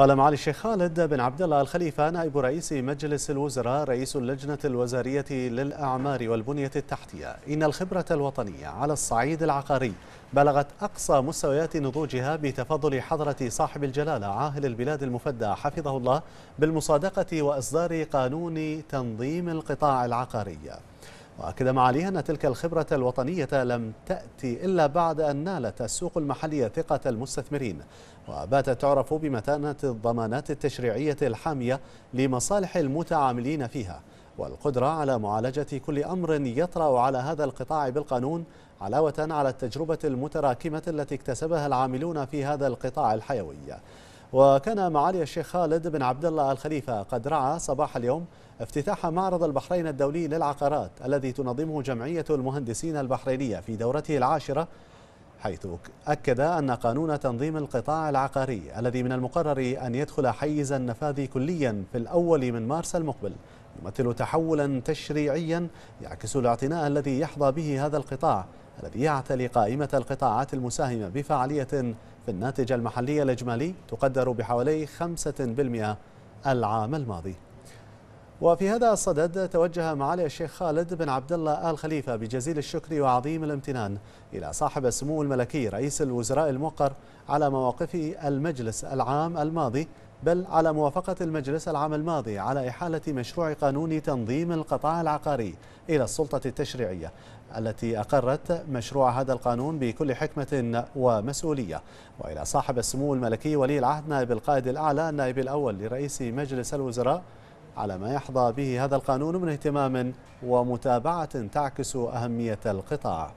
قال معالي الشيخ خالد بن عبد الله الخليفة نائب رئيس مجلس الوزراء رئيس اللجنة الوزارية للأعمار والبنية التحتية إن الخبرة الوطنية على الصعيد العقاري بلغت أقصى مستويات نضوجها بتفضل حضرة صاحب الجلالة عاهل البلاد المفدى حفظه الله بالمصادقة وإصدار قانون تنظيم القطاع العقاري وأكد معاليها أن تلك الخبرة الوطنية لم تأتي إلا بعد أن نالت السوق المحلية ثقة المستثمرين وباتت تعرف بمتانة الضمانات التشريعية الحامية لمصالح المتعاملين فيها والقدرة على معالجة كل أمر يطرأ على هذا القطاع بالقانون علاوة على التجربة المتراكمة التي اكتسبها العاملون في هذا القطاع الحيوي وكان معالي الشيخ خالد بن عبد الله الخليفة قد رعى صباح اليوم افتتاح معرض البحرين الدولي للعقارات الذي تنظمه جمعية المهندسين البحرينية في دورته العاشرة حيث أكد أن قانون تنظيم القطاع العقاري الذي من المقرر أن يدخل حيز النفاذ كليا في الأول من مارس المقبل يمثل تحولا تشريعيا يعكس الاعتناء الذي يحظى به هذا القطاع الذي يعتلي قائمة القطاعات المساهمة بفعالية في الناتج المحلي الإجمالي تقدر بحوالي 5% العام الماضي وفي هذا الصدد توجه معالي الشيخ خالد بن عبد الله آل خليفة بجزيل الشكر وعظيم الامتنان إلى صاحب السمو الملكي رئيس الوزراء الموقر على مواقفه المجلس العام الماضي بل على موافقة المجلس العام الماضي على إحالة مشروع قانون تنظيم القطاع العقاري إلى السلطة التشريعية التي أقرت مشروع هذا القانون بكل حكمة ومسؤولية وإلى صاحب السمو الملكي ولي العهد نائب القائد الأعلى النائب الأول لرئيس مجلس الوزراء على ما يحظى به هذا القانون من اهتمام ومتابعة تعكس أهمية القطاع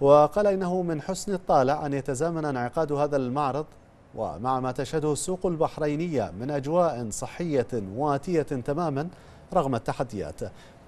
وقال إنه من حسن الطالع أن يتزامن انعقاد هذا المعرض ومع ما تشهده السوق البحرينية من أجواء صحية واتية تماما رغم التحديات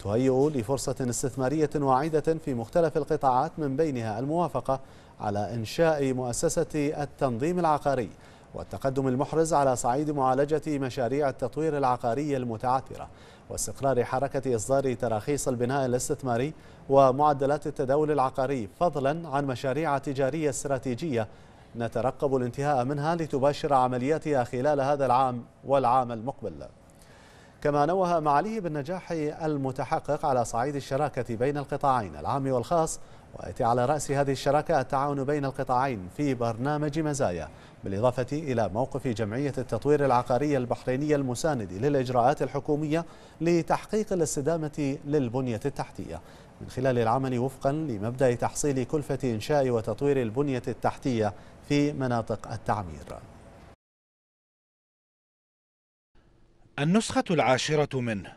تهيئ لفرصة استثمارية واعدة في مختلف القطاعات من بينها الموافقة على إنشاء مؤسسة التنظيم العقاري والتقدم المحرز على صعيد معالجة مشاريع التطوير العقاري المتعثرة واستقرار حركة إصدار تراخيص البناء الاستثماري ومعدلات التداول العقاري فضلا عن مشاريع تجارية استراتيجية نترقب الانتهاء منها لتباشر عملياتها خلال هذا العام والعام المقبل كما نوه معاليه بالنجاح المتحقق على صعيد الشراكة بين القطاعين العام والخاص ويأتي على رأس هذه الشراكة التعاون بين القطاعين في برنامج مزايا بالإضافة إلى موقف جمعية التطوير العقاري البحرينية المساند للإجراءات الحكومية لتحقيق الاستدامة للبنية التحتية من خلال العمل وفقا لمبدأ تحصيل كلفة إنشاء وتطوير البنية التحتية في مناطق التعمير النسخة العاشرة منه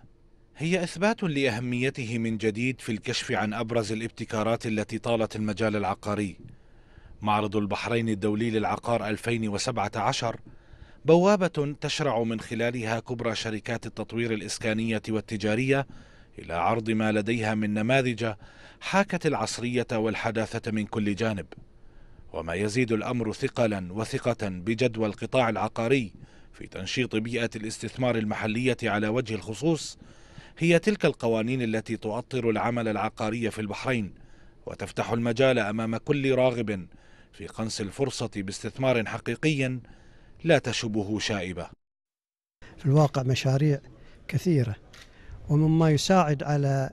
هي إثبات لأهميته من جديد في الكشف عن أبرز الابتكارات التي طالت المجال العقاري معرض البحرين الدولي للعقار 2017 بوابة تشرع من خلالها كبرى شركات التطوير الإسكانية والتجارية إلى عرض ما لديها من نماذج حاكت العصرية والحداثة من كل جانب وما يزيد الأمر ثقلا وثقة بجدوى القطاع العقاري في تنشيط بيئة الاستثمار المحلية على وجه الخصوص هي تلك القوانين التي تؤطر العمل العقاري في البحرين وتفتح المجال أمام كل راغب في قنص الفرصة باستثمار حقيقي لا تشبه شائبة في الواقع مشاريع كثيرة ومما يساعد على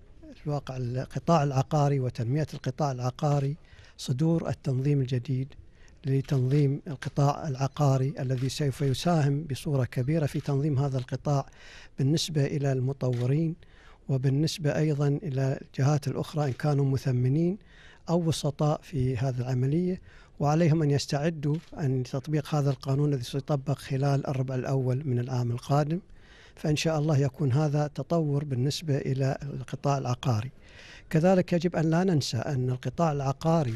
الواقع القطاع العقاري وتنمية القطاع العقاري صدور التنظيم الجديد لتنظيم القطاع العقاري الذي سوف يساهم بصوره كبيره في تنظيم هذا القطاع بالنسبه الى المطورين وبالنسبه ايضا الى الجهات الاخرى ان كانوا مثمنين او وسطاء في هذه العمليه وعليهم ان يستعدوا ان تطبيق هذا القانون الذي سيطبق خلال الربع الاول من العام القادم فان شاء الله يكون هذا تطور بالنسبه الى القطاع العقاري. كذلك يجب ان لا ننسى ان القطاع العقاري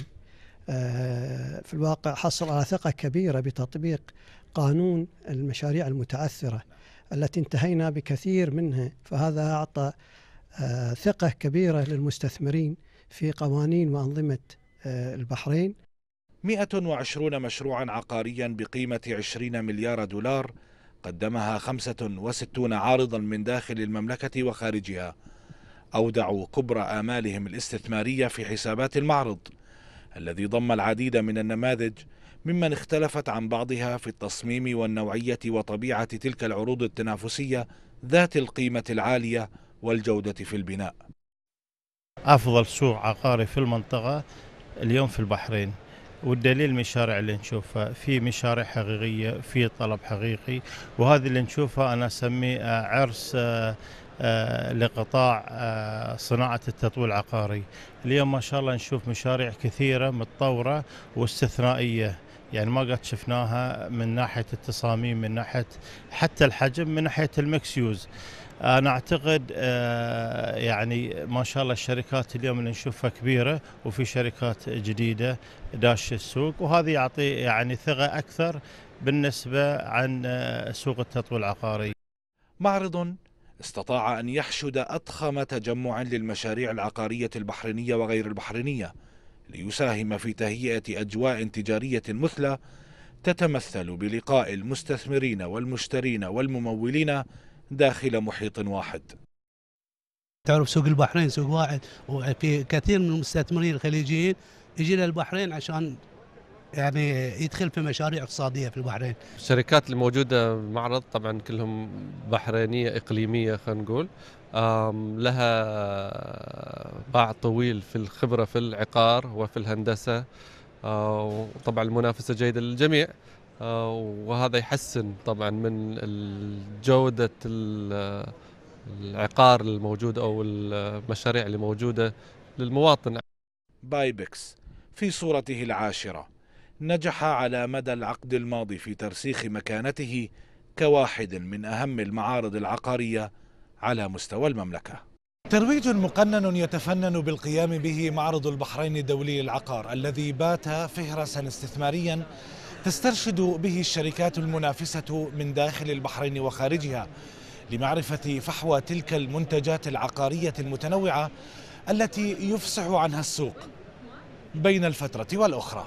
آه، في الواقع حصل على ثقة كبيرة بتطبيق قانون المشاريع المتعثرة التي انتهينا بكثير منها فهذا أعطى آه، ثقة كبيرة للمستثمرين في قوانين وأنظمة آه، البحرين 120 مشروعا عقاريا بقيمة 20 مليار دولار قدمها 65 عارضا من داخل المملكة وخارجها أودعوا كبرى آمالهم الاستثمارية في حسابات المعرض الذي ضم العديد من النماذج ممن اختلفت عن بعضها في التصميم والنوعية وطبيعة تلك العروض التنافسية ذات القيمة العالية والجودة في البناء أفضل سوق عقاري في المنطقة اليوم في البحرين والدليل المشاريع اللي نشوفها في مشاريع حقيقية في طلب حقيقي وهذه اللي نشوفها أنا أسميه عرس آه، لقطاع آه، صناعة التطوير العقاري اليوم ما شاء الله نشوف مشاريع كثيرة متطورة واستثنائية يعني ما قد شفناها من ناحية التصاميم من ناحية حتى الحجم من ناحية المكس يوز انا اعتقد آه، يعني ما شاء الله الشركات اليوم اللي نشوفها كبيره وفي شركات جديده داش السوق وهذا يعطي يعني ثقه اكثر بالنسبه عن سوق التطوير العقاري. معرض استطاع أن يحشد أضخم تجمع للمشاريع العقارية البحرينية وغير البحرينية ليساهم في تهيئة أجواء تجارية مثلى تتمثل بلقاء المستثمرين والمشترين والممولين داخل محيط واحد تعرف سوق البحرين سوق واحد وفي كثير من المستثمرين الخليجيين يجي للبحرين عشان يعني يدخل في مشاريع اقتصاديه في البحرين. الشركات الموجوده بالمعرض طبعا كلهم بحرينيه اقليميه خلينا نقول لها باع طويل في الخبره في العقار وفي الهندسه آه، وطبعا المنافسه جيده للجميع آه، وهذا يحسن طبعا من جوده العقار الموجود او المشاريع اللي موجوده للمواطن بايبكس في صورته العاشره نجح على مدى العقد الماضي في ترسيخ مكانته كواحد من أهم المعارض العقارية على مستوى المملكة ترويج مقنن يتفنن بالقيام به معرض البحرين الدولي للعقار الذي بات فهرسا استثماريا تسترشد به الشركات المنافسة من داخل البحرين وخارجها لمعرفة فحوى تلك المنتجات العقارية المتنوعة التي يفصح عنها السوق بين الفترة والأخرى